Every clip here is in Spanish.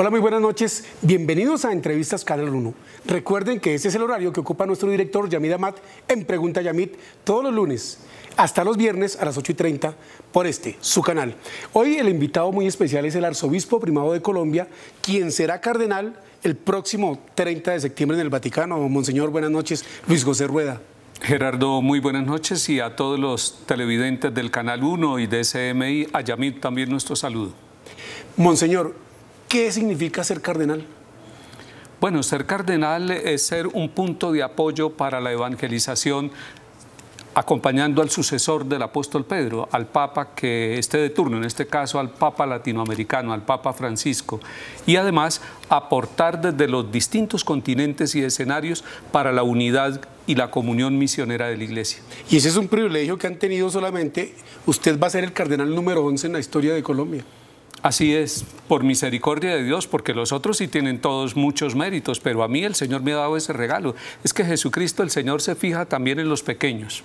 Hola, muy buenas noches. Bienvenidos a Entrevistas Canal 1. Recuerden que este es el horario que ocupa nuestro director Yamid Amat en Pregunta Yamid todos los lunes hasta los viernes a las 8 y 30 por este, su canal. Hoy el invitado muy especial es el arzobispo primado de Colombia, quien será cardenal el próximo 30 de septiembre en el Vaticano. Monseñor, buenas noches. Luis José Rueda. Gerardo, muy buenas noches y a todos los televidentes del Canal 1 y de SMI, a Yamid también nuestro saludo. Monseñor, ¿Qué significa ser cardenal? Bueno, ser cardenal es ser un punto de apoyo para la evangelización acompañando al sucesor del apóstol Pedro, al Papa que esté de turno, en este caso al Papa latinoamericano, al Papa Francisco, y además aportar desde los distintos continentes y escenarios para la unidad y la comunión misionera de la Iglesia. Y ese es un privilegio que han tenido solamente, usted va a ser el cardenal número 11 en la historia de Colombia. Así es, por misericordia de Dios, porque los otros sí tienen todos muchos méritos, pero a mí el Señor me ha dado ese regalo. Es que Jesucristo, el Señor, se fija también en los pequeños.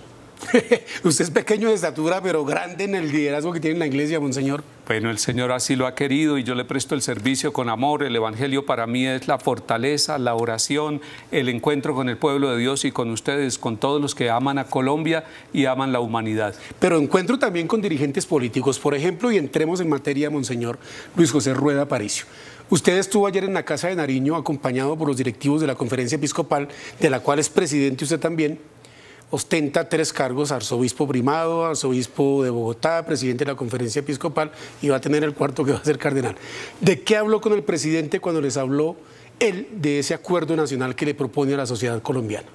Usted es pequeño de estatura, pero grande en el liderazgo que tiene la iglesia, Monseñor. Bueno, el Señor así lo ha querido y yo le presto el servicio con amor. El Evangelio para mí es la fortaleza, la oración, el encuentro con el pueblo de Dios y con ustedes, con todos los que aman a Colombia y aman la humanidad. Pero encuentro también con dirigentes políticos, por ejemplo, y entremos en materia, Monseñor Luis José Rueda Paricio. Usted estuvo ayer en la Casa de Nariño acompañado por los directivos de la Conferencia Episcopal, de la cual es presidente usted también ostenta tres cargos, arzobispo primado, arzobispo de Bogotá, presidente de la conferencia episcopal y va a tener el cuarto que va a ser cardenal. ¿De qué habló con el presidente cuando les habló él de ese acuerdo nacional que le propone a la sociedad colombiana?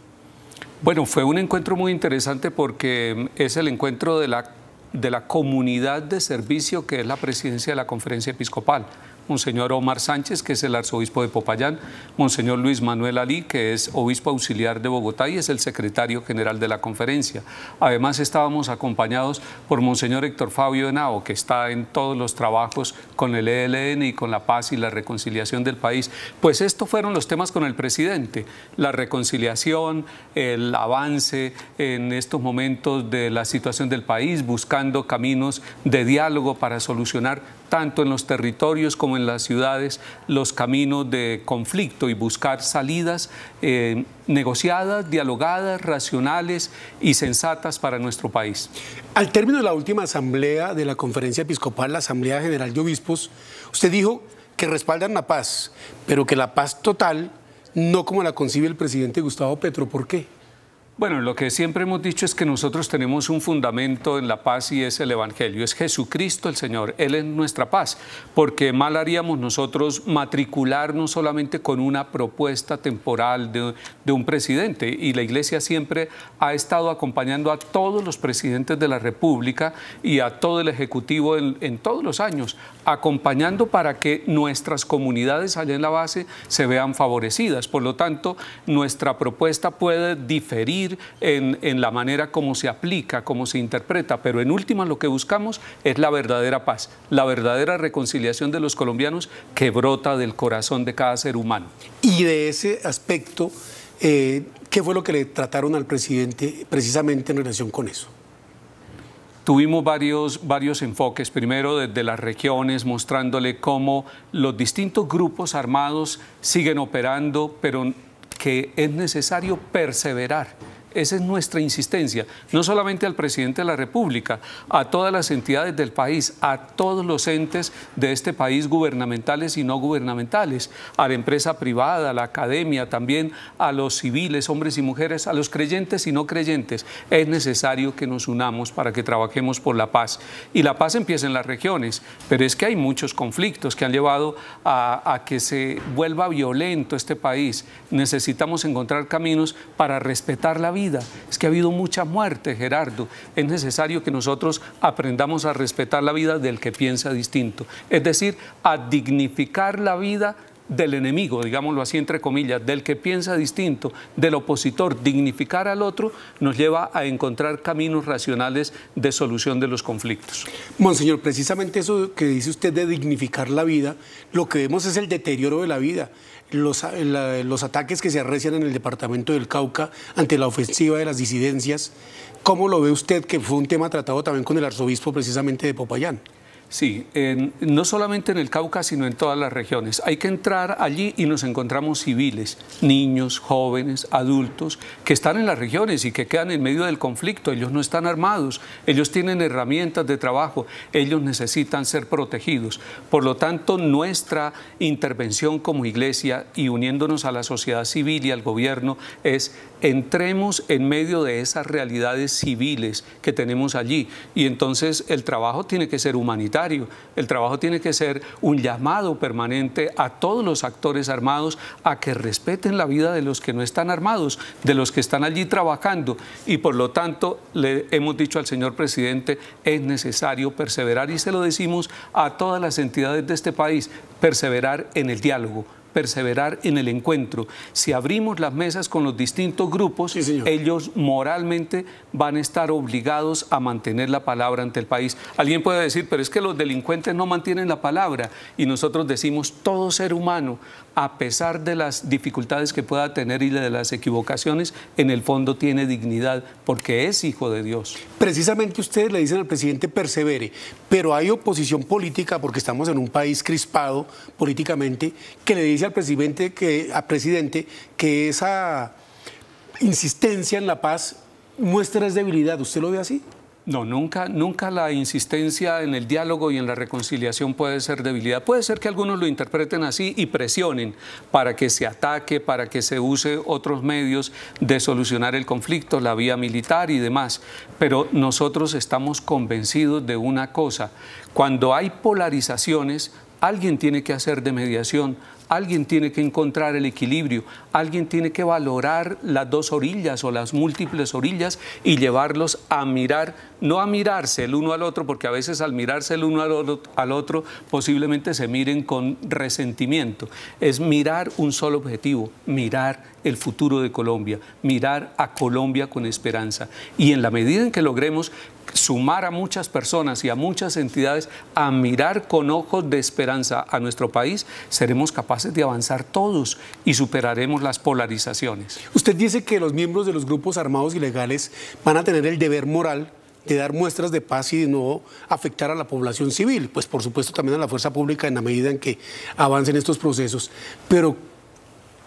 Bueno, fue un encuentro muy interesante porque mm, es el encuentro de la, de la comunidad de servicio que es la presidencia de la conferencia episcopal. Monseñor Omar Sánchez, que es el arzobispo de Popayán, Monseñor Luis Manuel Ali, que es obispo auxiliar de Bogotá y es el secretario general de la conferencia. Además estábamos acompañados por Monseñor Héctor Fabio Henao, que está en todos los trabajos con el ELN y con la paz y la reconciliación del país. Pues estos fueron los temas con el presidente, la reconciliación, el avance en estos momentos de la situación del país, buscando caminos de diálogo para solucionar tanto en los territorios como en las ciudades, los caminos de conflicto y buscar salidas eh, negociadas, dialogadas, racionales y sensatas para nuestro país. Al término de la última asamblea de la Conferencia Episcopal, la Asamblea General de Obispos, usted dijo que respaldan la paz, pero que la paz total no como la concibe el presidente Gustavo Petro. ¿Por qué? Bueno, lo que siempre hemos dicho es que nosotros tenemos un fundamento en la paz y es el Evangelio, es Jesucristo el Señor, Él es nuestra paz, porque mal haríamos nosotros matricularnos solamente con una propuesta temporal de, un presidente y la Iglesia siempre ha estado acompañando a todos los presidentes de la República y a todo el Ejecutivo en todos los años, acompañando para que nuestras comunidades allá en la base se vean favorecidas. Por lo tanto, nuestra propuesta puede diferir en, la manera como se aplica, cómo se interpreta, pero en última lo que buscamos es la verdadera paz, la verdadera reconciliación de los colombianos que brota del corazón de cada ser humano. Y de ese aspecto, eh, ¿qué fue lo que le trataron al presidente precisamente en relación con eso? Tuvimos varios, varios enfoques, primero desde las regiones, mostrándole cómo los distintos grupos armados siguen operando, pero que es necesario perseverar esa es nuestra insistencia, no solamente al presidente de la República, a todas las entidades del país, a todos los entes de este país, gubernamentales y no gubernamentales, a la empresa privada, a la academia, también a los civiles, hombres y mujeres, a los creyentes y no creyentes. Es necesario que nos unamos para que trabajemos por la paz. Y la paz empieza en las regiones, pero es que hay muchos conflictos que han llevado a, a que se vuelva violento este país. Necesitamos encontrar caminos para respetar la vida es que ha habido mucha muerte, Gerardo. Es necesario que nosotros aprendamos a respetar la vida del que piensa distinto. Es decir, a dignificar la vida del enemigo, digámoslo así entre comillas, del que piensa distinto, del opositor, dignificar al otro, nos lleva a encontrar caminos racionales de solución de los conflictos. Monseñor, precisamente eso que dice usted de dignificar la vida, lo que vemos es el deterioro de la vida. Los, ataques que se arrecian en el departamento del Cauca ante la ofensiva de las disidencias, ¿cómo lo ve usted que fue un tema tratado también con el arzobispo precisamente de Popayán? Sí, no solamente en el Cauca, sino en todas las regiones. Hay que entrar allí y nos encontramos civiles, niños, jóvenes, adultos, que están en las regiones y que quedan en medio del conflicto. Ellos no están armados, ellos tienen herramientas de trabajo, ellos necesitan ser protegidos. Por lo tanto, nuestra intervención como iglesia y uniéndonos a la sociedad civil y al gobierno es entremos en medio de esas realidades civiles que tenemos allí. Y entonces el trabajo tiene que ser humanitario el trabajo tiene que ser un llamado permanente a todos los actores armados a que respeten la vida de los que no están armados, de los que están allí trabajando. Y por lo tanto, le hemos dicho al señor presidente, es necesario perseverar y se lo decimos a todas las entidades de este país, perseverar en el diálogo perseverar en el encuentro. Si abrimos las mesas con los distintos grupos, ellos moralmente van a estar obligados a mantener la palabra ante el país. Alguien puede decir, pero es que los delincuentes no mantienen la palabra y nosotros decimos, todo ser humano a pesar de las dificultades que pueda tener y de las equivocaciones, en el fondo tiene dignidad porque es hijo de Dios. Precisamente ustedes le dicen al presidente persevere, pero hay oposición política porque estamos en un país crispado políticamente que le dice al presidente que, a presidente que esa insistencia en la paz muestra es debilidad. ¿Usted lo ve así? No, nunca, nunca la insistencia en el diálogo y en la reconciliación puede ser debilidad. Puede ser que algunos lo interpreten así y presionen para que se ataque, para que se use otros medios de solucionar el conflicto, la vía militar y demás. Pero nosotros estamos convencidos de una cosa. Cuando hay polarizaciones, alguien tiene que hacer de mediación, Alguien tiene que encontrar el equilibrio, alguien tiene que valorar las dos orillas o las múltiples orillas y llevarlos a mirar, no a mirarse el uno al otro, porque a veces al mirarse el uno al otro, posiblemente se miren con resentimiento. Es mirar un solo objetivo, mirar el futuro de Colombia, mirar a Colombia con esperanza. Y en la medida en que logremos sumar a muchas personas y a muchas entidades a mirar con ojos de esperanza a nuestro país, seremos capaces de avanzar todos y superaremos las polarizaciones. Usted dice que los miembros de los grupos armados ilegales van a tener el deber moral de dar muestras de paz y de no afectar a la población civil, pues por supuesto también a la fuerza pública en la medida en que avancen estos procesos. Pero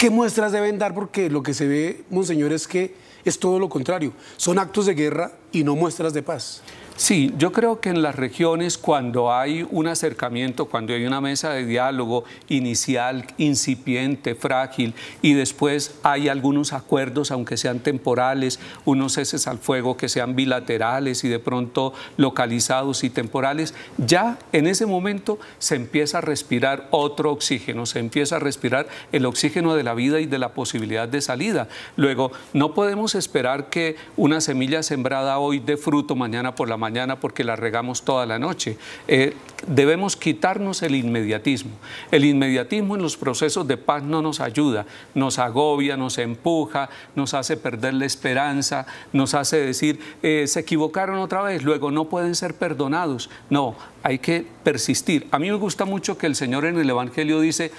¿Qué muestras deben dar? Porque lo que se ve, monseñor, es que es todo lo contrario. Son actos de guerra y no muestras de paz. Sí, yo creo que en las regiones cuando hay un acercamiento, cuando hay una mesa de diálogo inicial, incipiente, frágil, y después hay algunos acuerdos, aunque sean temporales, unos ceses al fuego que sean bilaterales y de pronto localizados y temporales, ya en ese momento se empieza a respirar otro oxígeno, se empieza a respirar el oxígeno de la vida y de la posibilidad de salida. Luego, no podemos esperar que una semilla sembrada hoy dé fruto mañana por la mañana porque la regamos toda la noche. Eh, debemos quitarnos el inmediatismo. El inmediatismo en los procesos de paz no nos ayuda, nos agobia, nos empuja, nos hace perder la esperanza, nos hace decir, eh, se equivocaron otra vez, luego no pueden ser perdonados. No, hay que persistir. A mí me gusta mucho que el Señor en el Evangelio dice,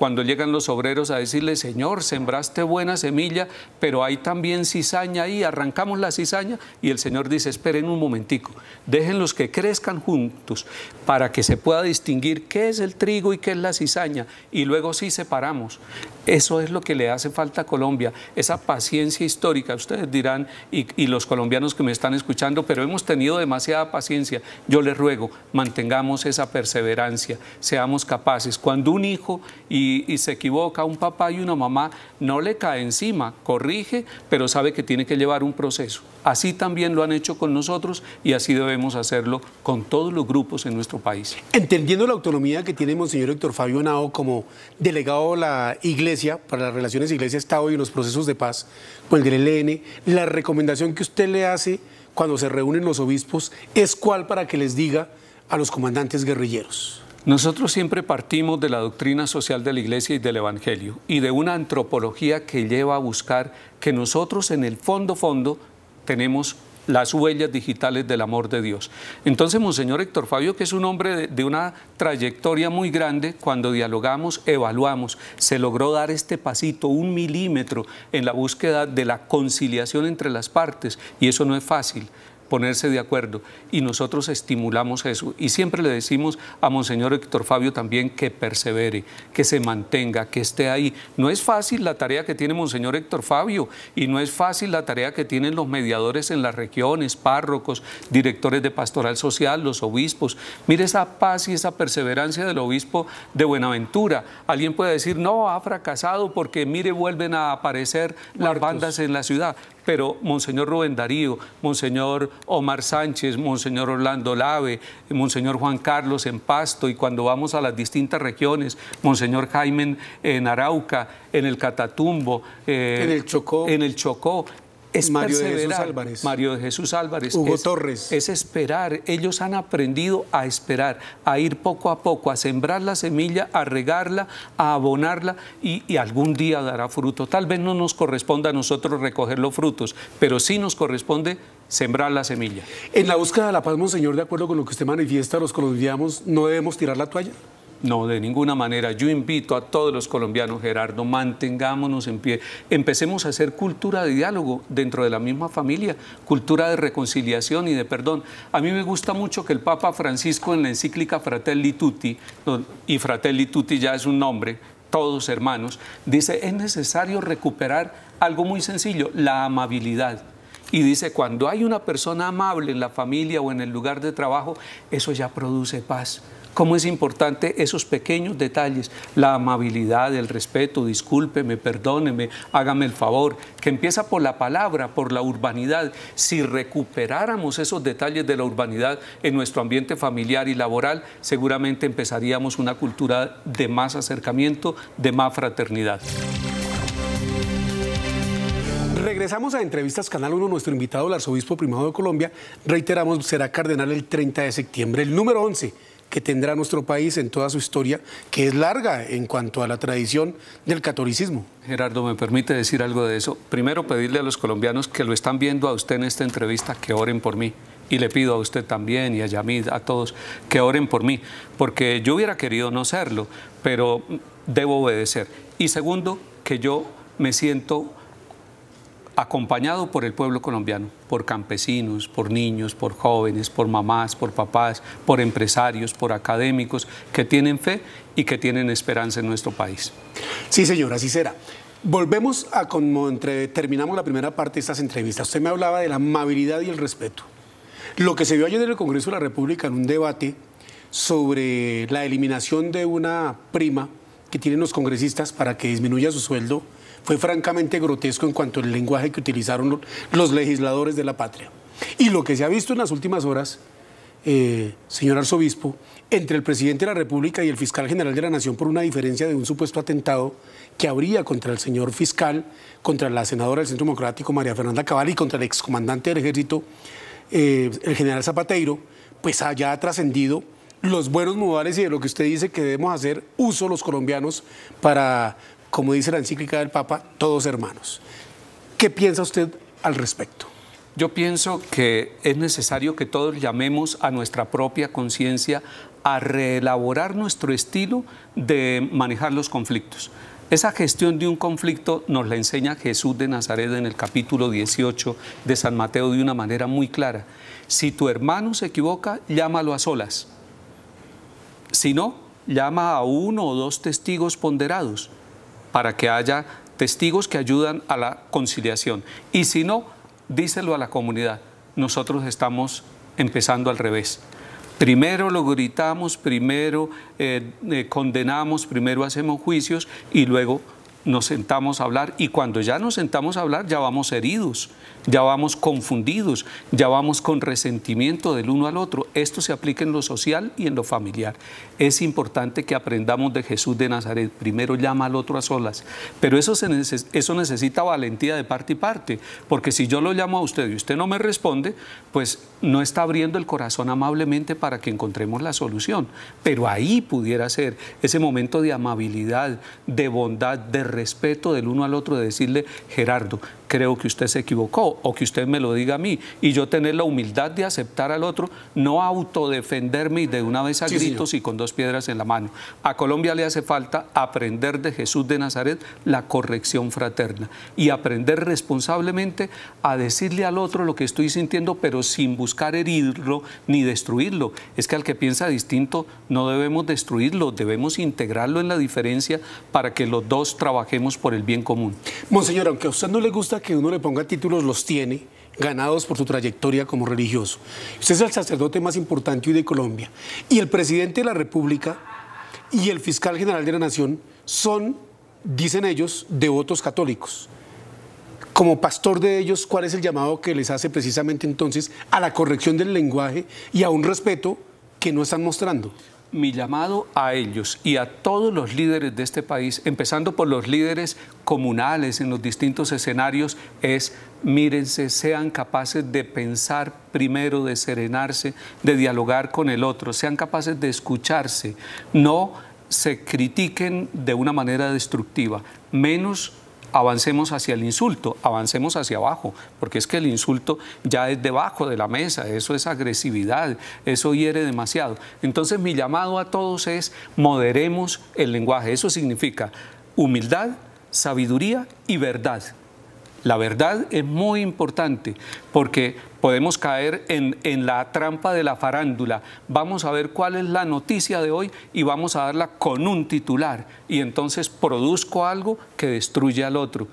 cuando llegan los obreros a decirle, Señor, sembraste buena semilla, pero hay también cizaña ahí, arrancamos la cizaña y el Señor dice, esperen un momentico, dejen los que crezcan juntos para que se pueda distinguir qué es el trigo y qué es la cizaña y luego sí separamos. Eso es lo que le hace falta a Colombia, esa paciencia histórica. Ustedes dirán, y, y los colombianos que me están escuchando, pero hemos tenido demasiada paciencia. Yo les ruego, mantengamos esa perseverancia, seamos capaces. Cuando un hijo y y, se equivoca, un papá y una mamá no le cae encima, corrige, pero sabe que tiene que llevar un proceso. Así también lo han hecho con nosotros y así debemos hacerlo con todos los grupos en nuestro país. Entendiendo la autonomía que tiene Monseñor Héctor Fabio Nao como delegado de la Iglesia para las relaciones Iglesia-Estado y los procesos de paz con el ELN, e la recomendación que usted le hace cuando se reúnen los obispos es cuál para que les diga a los comandantes guerrilleros. Nosotros siempre partimos de la doctrina social de la Iglesia y del Evangelio y de una antropología que lleva a buscar que nosotros en el fondo, fondo, tenemos las huellas digitales del amor de Dios. Entonces, Monseñor Héctor Fabio, que es un hombre de, de, una trayectoria muy grande, cuando dialogamos, evaluamos, se logró dar este pasito, un milímetro, en la búsqueda de la conciliación entre las partes, y eso no es fácil ponerse de acuerdo y nosotros estimulamos eso. Y siempre le decimos a Monseñor Héctor Fabio también que persevere, que se mantenga, que esté ahí. No es fácil la tarea que tiene Monseñor Héctor Fabio y no es fácil la tarea que tienen los mediadores en las regiones, párrocos, directores de pastoral social, los obispos. Mire esa paz y esa perseverancia del obispo de Buenaventura. Alguien puede decir, no, ha fracasado porque mire, vuelven a aparecer las bandas en la ciudad pero Monseñor Rubén Darío, Monseñor Omar Sánchez, Monseñor Orlando Lave, Monseñor Juan Carlos en Pasto y cuando vamos a las distintas regiones, Monseñor Jaime en Arauca, en el Catatumbo, eh, en el Chocó. En el Chocó. Es Mario de Jesús Álvarez. Mario de Jesús Álvarez. Hugo Torres. Es esperar. Ellos han aprendido a esperar, a ir poco a poco, a sembrar la semilla, a regarla, a abonarla y, algún día dará fruto. Tal vez no nos corresponda a nosotros recoger los frutos, pero sí nos corresponde sembrar la semilla. En la búsqueda de la paz, monseñor, de acuerdo con lo que usted manifiesta, los colombianos no debemos tirar la toalla. No, de ninguna manera. Yo invito a todos los colombianos, Gerardo, mantengámonos en pie. Empecemos a hacer cultura de diálogo dentro de la misma familia, cultura de reconciliación y de perdón. A mí me gusta mucho que el Papa Francisco en la encíclica Fratelli Tutti, y Fratelli Tutti ya es un nombre, todos hermanos, dice, es necesario recuperar algo muy sencillo, la amabilidad. Y dice, cuando hay una persona amable en la familia o en el lugar de trabajo, eso ya produce paz. Cómo es importante esos pequeños detalles, la amabilidad, el respeto, discúlpeme, perdóneme, hágame el favor, que empieza por la palabra, por la urbanidad. Si recuperáramos esos detalles de la urbanidad en nuestro ambiente familiar y laboral, seguramente empezaríamos una cultura de más acercamiento, de más fraternidad. Regresamos a Entrevistas Canal 1. Nuestro invitado, el arzobispo primado de Colombia, reiteramos, será cardenal el 30 de septiembre, el número 11 que tendrá nuestro país en toda su historia, que es larga en cuanto a la tradición del catolicismo. Gerardo, me permite decir algo de eso. Primero, pedirle a los colombianos que lo están viendo a usted en esta entrevista que oren por mí. Y le pido a usted también y a Yamid, a todos, que oren por mí, porque yo hubiera querido no serlo, pero debo obedecer. Y segundo, que yo me siento acompañado por el pueblo colombiano, por campesinos, por niños, por jóvenes, por mamás, por papás, por empresarios, por académicos que tienen fe y que tienen esperanza en nuestro país. Sí, señora, así será. Volvemos a como terminamos la primera parte de estas entrevistas. Usted me hablaba de la amabilidad y el respeto. Lo que se vio ayer en el Congreso de la República en un debate sobre la eliminación de una prima que tienen los congresistas para que disminuya su sueldo fue francamente grotesco en cuanto al lenguaje que utilizaron los legisladores de la patria. Y lo que se ha visto en las últimas horas, eh, señor arzobispo, entre el presidente de la República y el fiscal general de la Nación por una diferencia de un supuesto atentado que habría contra el señor fiscal, contra la senadora del Centro Democrático María Fernanda Cabal y contra el excomandante del ejército, eh, el general Zapateiro, pues ha trascendido los buenos modales y de lo que usted dice que debemos hacer uso los colombianos para como dice la encíclica del Papa, todos hermanos. ¿Qué piensa usted al respecto? Yo pienso que es necesario que todos llamemos a nuestra propia conciencia a reelaborar nuestro estilo de manejar los conflictos. Esa gestión de un conflicto nos la enseña Jesús de Nazaret en el capítulo 18 de San Mateo de una manera muy clara. Si tu hermano se equivoca, llámalo a solas. Si no, llama a uno o dos testigos ponderados para que haya testigos que ayudan a la conciliación. Y si no, díselo a la comunidad. Nosotros estamos empezando al revés. Primero lo gritamos, primero eh, eh, condenamos, primero hacemos juicios y luego nos sentamos a hablar y cuando ya nos sentamos a hablar ya vamos heridos, ya vamos confundidos, ya vamos con resentimiento del uno al otro. Esto se aplica en lo social y en lo familiar. Es importante que aprendamos de Jesús de Nazaret. Primero llama al otro a solas, pero eso, eso necesita valentía de parte y parte, porque si yo lo llamo a usted y usted no me responde, pues no está abriendo el corazón amablemente para que encontremos la solución. Pero ahí pudiera ser ese momento de amabilidad, de bondad, de respeto del uno al otro de decirle, Gerardo, creo que usted se equivocó o que usted me lo diga a mí y yo tener la humildad de aceptar al otro, no autodefenderme y de una vez a gritos y con dos piedras en la mano. A Colombia le hace falta aprender de Jesús de Nazaret la corrección fraterna y aprender responsablemente a decirle al otro lo que estoy sintiendo, pero sin buscar herirlo ni destruirlo. Es que al que piensa distinto no debemos destruirlo, debemos integrarlo en la diferencia para que los dos trabajemos por el bien común. Monseñor, aunque a usted no le gusta que uno le ponga títulos, los tiene ganados por su trayectoria como religioso. Usted es el sacerdote más importante hoy de Colombia. Y el presidente de la República y el fiscal general de la Nación son, dicen ellos, devotos católicos. Como pastor de ellos, ¿cuál es el llamado que les hace precisamente entonces a la corrección del lenguaje y a un respeto que no están mostrando? mi llamado a ellos y a todos los líderes de este país, empezando por los líderes comunales en los distintos escenarios, es mírense, sean capaces de pensar primero, de serenarse, de dialogar con el otro, sean capaces de escucharse, no se critiquen de una manera destructiva, menos avancemos hacia el insulto, avancemos hacia abajo, porque es que el insulto ya es debajo de la mesa, eso es agresividad, eso hiere demasiado. Entonces mi llamado a todos es moderemos el lenguaje, eso significa humildad, sabiduría y verdad. La verdad es muy importante porque podemos caer en, en, la trampa de la farándula. Vamos a ver cuál es la noticia de hoy y vamos a darla con un titular y entonces produzco algo que destruye al otro.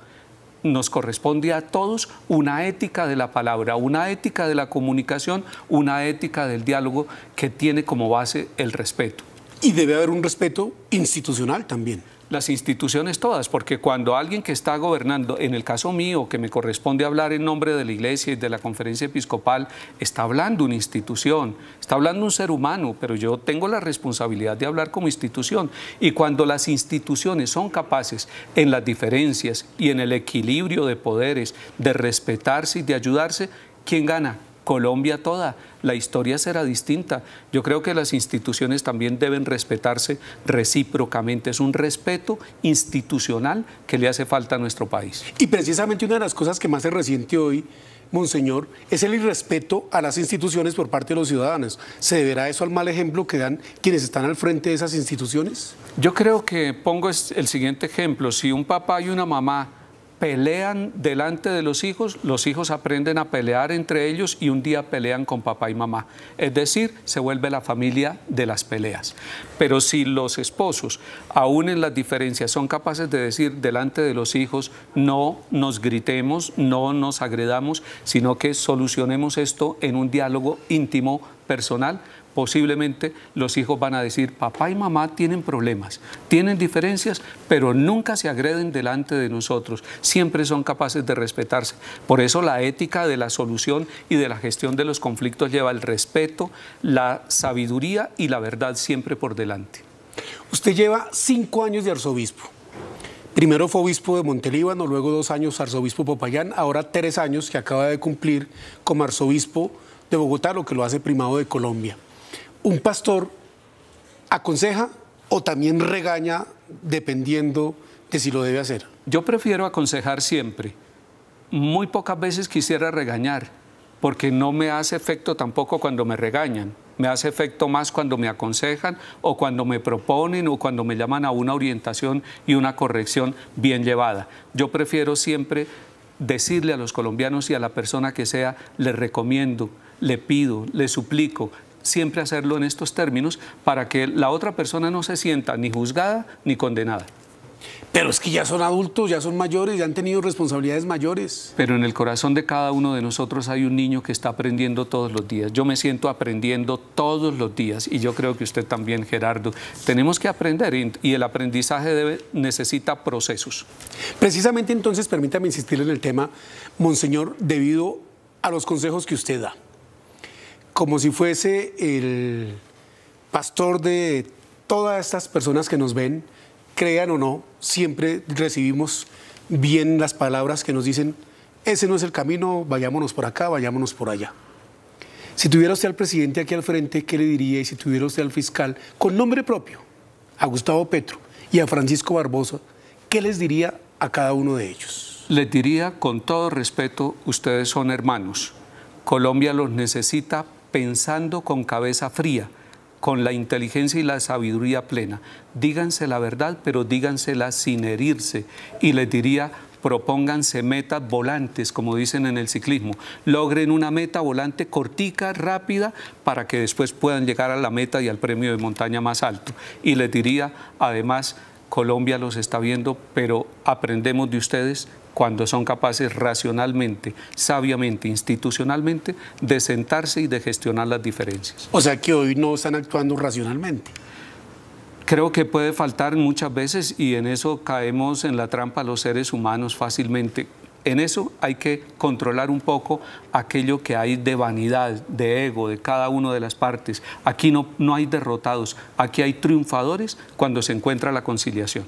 Nos corresponde a todos una ética de la palabra, una ética de la comunicación, una ética del diálogo que tiene como base el respeto. Y debe haber un respeto institucional también las instituciones todas, porque cuando alguien que está gobernando, en el caso mío, que me corresponde hablar en nombre de la Iglesia y de la Conferencia Episcopal, está hablando una institución, está hablando un ser humano, pero yo tengo la responsabilidad de hablar como institución. Y cuando las instituciones son capaces en las diferencias y en el equilibrio de poderes, de respetarse y de ayudarse, ¿quién gana? Colombia toda. La historia será distinta. Yo creo que las instituciones también deben respetarse recíprocamente. Es un respeto institucional que le hace falta a nuestro país. Y precisamente una de las cosas que más se resiente hoy Monseñor, es el irrespeto a las instituciones por parte de los ciudadanos. ¿Se deberá eso al mal ejemplo que dan quienes están al frente de esas instituciones? Yo creo que pongo el siguiente ejemplo. Si un papá y una mamá pelean delante de los hijos, los hijos aprenden a pelear entre ellos y un día pelean con papá y mamá. Es decir, se vuelve la familia de las peleas. Pero si los esposos, aún en las diferencias, son capaces de decir delante de los hijos, no nos gritemos, no nos agredamos, sino que solucionemos esto en un diálogo íntimo, personal, posiblemente los hijos van a decir, papá y mamá tienen problemas, tienen diferencias, pero nunca se agreden delante de nosotros, siempre son capaces de respetarse. Por eso la ética de la solución y de la gestión de los conflictos lleva el respeto, la sabiduría y la verdad siempre por delante. Usted lleva cinco años de arzobispo. Primero fue obispo de Montelíbano, luego dos años arzobispo Popayán, ahora tres años que acaba de cumplir como arzobispo de Bogotá, lo que lo hace primado de Colombia un pastor aconseja o también regaña dependiendo de si lo debe hacer. Yo prefiero aconsejar siempre. Muy pocas veces quisiera regañar, porque no me hace efecto tampoco cuando me regañan. Me hace efecto más cuando me aconsejan o cuando me proponen o cuando me llaman a una orientación y una corrección bien llevada. Yo prefiero siempre decirle a los colombianos y a la persona que sea, le recomiendo, le pido, le suplico, siempre hacerlo en estos términos para que la otra persona no se sienta ni juzgada ni condenada. Pero es que ya son adultos, ya son mayores, ya han tenido responsabilidades mayores. Pero en el corazón de cada uno de nosotros hay un niño que está aprendiendo todos los días. Yo me siento aprendiendo todos los días y yo creo que usted también, Gerardo. Tenemos que aprender y el aprendizaje necesita procesos. Precisamente entonces, permítame insistir en el tema, Monseñor, debido a los consejos que usted da como si fuese el pastor de todas estas personas que nos ven, crean o no, siempre recibimos bien las palabras que nos dicen, ese no es el camino, vayámonos por acá, vayámonos por allá. Si tuviera usted al presidente aquí al frente, ¿qué le diría? Y si tuviera usted al fiscal, con nombre propio, a Gustavo Petro y a Francisco Barbosa, ¿qué les diría a cada uno de ellos? Les diría, con todo respeto, ustedes son hermanos. Colombia los necesita pensando con cabeza fría, con la inteligencia y la sabiduría plena. Díganse la verdad, pero dígansela sin herirse. Y les diría, propónganse metas volantes, como dicen en el ciclismo. Logren una meta volante cortica, rápida, para que después puedan llegar a la meta y al premio de montaña más alto. Y les diría, además, Colombia los está viendo, pero aprendemos de ustedes cuando son capaces racionalmente, sabiamente, institucionalmente, de sentarse y de gestionar las diferencias. O sea que hoy no están actuando racionalmente. Creo que puede faltar muchas veces y en eso caemos en la trampa los seres humanos fácilmente en eso hay que controlar un poco aquello que hay de vanidad, de ego, de cada una de las partes. Aquí no, no hay derrotados, aquí hay triunfadores cuando se encuentra la conciliación.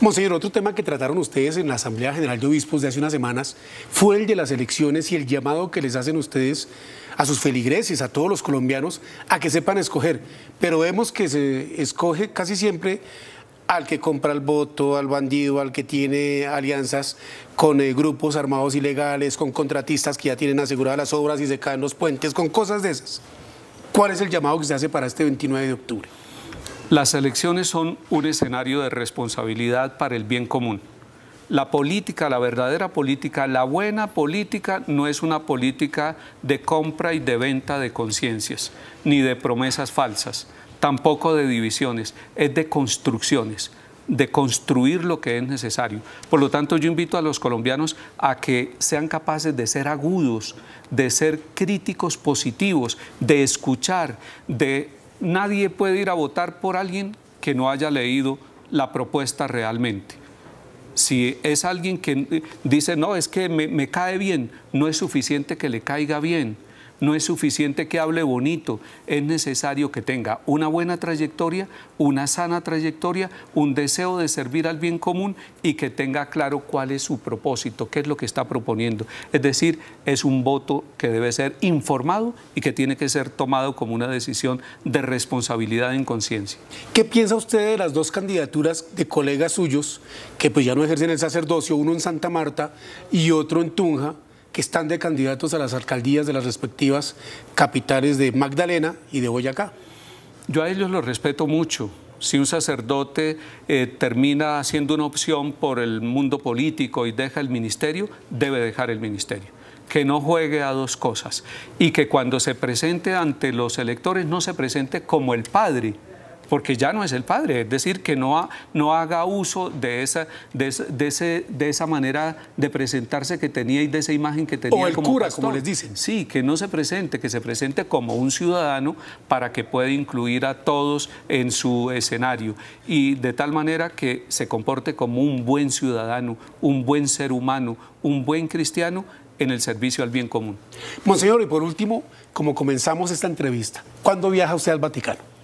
Monseñor, otro tema que trataron ustedes en la Asamblea General de Obispos de hace unas semanas fue el de las elecciones y el llamado que les hacen ustedes a sus feligreses, a todos los colombianos, a que sepan escoger. Pero vemos que se escoge casi siempre al que compra el voto, al bandido, al que tiene alianzas con eh, grupos armados ilegales, con contratistas que ya tienen aseguradas las obras y se caen los puentes, con cosas de esas. ¿Cuál es el llamado que se hace para este 29 de octubre? Las elecciones son un escenario de responsabilidad para el bien común. La política, la verdadera política, la buena política no es una política de compra y de venta de conciencias, ni de promesas falsas tampoco de divisiones, es de construcciones de construir lo que es necesario. Por lo tanto, yo invito a los colombianos a que sean capaces de ser agudos, de ser críticos positivos, de escuchar, de nadie puede ir a votar por alguien que no haya leído la propuesta realmente. Si es alguien que dice, no, es que me, me cae bien, no es suficiente que le caiga bien no es suficiente que hable bonito, es necesario que tenga una buena trayectoria, una sana trayectoria, un deseo de servir al bien común y que tenga claro cuál es su propósito, qué es lo que está proponiendo. Es decir, es un voto que debe ser informado y que tiene que ser tomado como una decisión de responsabilidad en conciencia. ¿Qué piensa usted de las dos candidaturas de colegas suyos que pues ya no ejercen el sacerdocio, uno en Santa Marta y otro en Tunja? que están de candidatos a las alcaldías de las respectivas capitales de Magdalena y de Boyacá. Yo a ellos los respeto mucho. Si un sacerdote eh, termina haciendo una opción por el mundo político y deja el ministerio, debe dejar el ministerio que no juegue a dos cosas y que cuando se presente ante los electores no se presente como el padre porque ya no es el padre, es decir, que no, no haga uso de esa, de, ese, de esa manera de presentarse que tenía y de esa imagen que tenía. O el como cura, como les dicen. Sí, que no se presente, que se presente como un ciudadano para que pueda incluir a todos en su escenario y de tal manera que se comporte como un buen ciudadano, un buen ser humano, un buen cristiano en el servicio al bien común. Monseñor, y por último, como comenzamos esta entrevista, ¿cuándo viaja usted al Vaticano?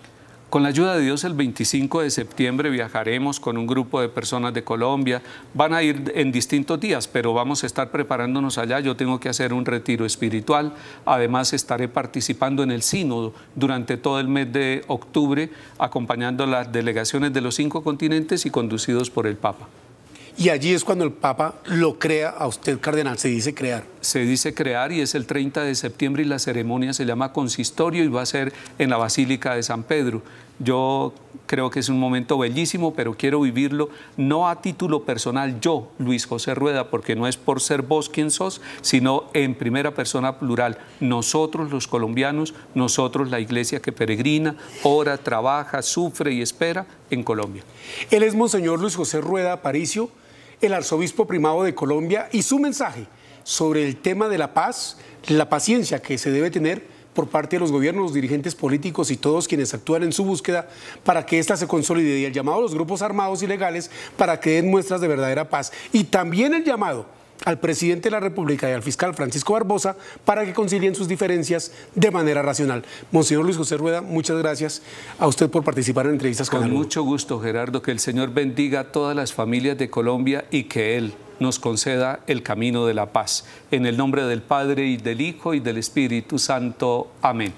Con la ayuda de Dios, el 25 de septiembre viajaremos con un grupo de personas de Colombia. Van a ir en distintos días, pero vamos a estar preparándonos allá. Yo tengo que hacer un retiro espiritual. Además, estaré participando en el sínodo durante todo el mes de octubre, acompañando las delegaciones de los cinco continentes y conducidos por el Papa. Y allí es cuando el Papa lo crea a usted, cardenal, se dice crear. Se dice crear y es el 30 de septiembre y la ceremonia se llama consistorio y va a ser en la Basílica de San Pedro. Yo creo que es un momento bellísimo, pero quiero vivirlo no a título personal, yo, Luis José Rueda, porque no es por ser vos quien sos, sino en primera persona plural, nosotros los colombianos, nosotros la iglesia que peregrina, ora, trabaja, sufre y espera en Colombia. Él es Monseñor Luis José Rueda Aparicio el arzobispo primado de Colombia y su mensaje sobre el tema de la paz, la paciencia que se debe tener por parte de los gobiernos, los dirigentes políticos y todos quienes actúan en su búsqueda para que ésta se consolide y el llamado a los grupos armados ilegales para que den muestras de verdadera paz y también el llamado al presidente de la República y al fiscal Francisco Barbosa para que concilien sus diferencias de manera racional. Monseñor Luis José Rueda, muchas gracias a usted por participar en entrevistas con Con mucho gusto, Gerardo, que el Señor bendiga a todas las familias de Colombia y que Él nos conceda el camino de la paz. En el nombre del Padre y del Hijo y del Espíritu Santo. Amén.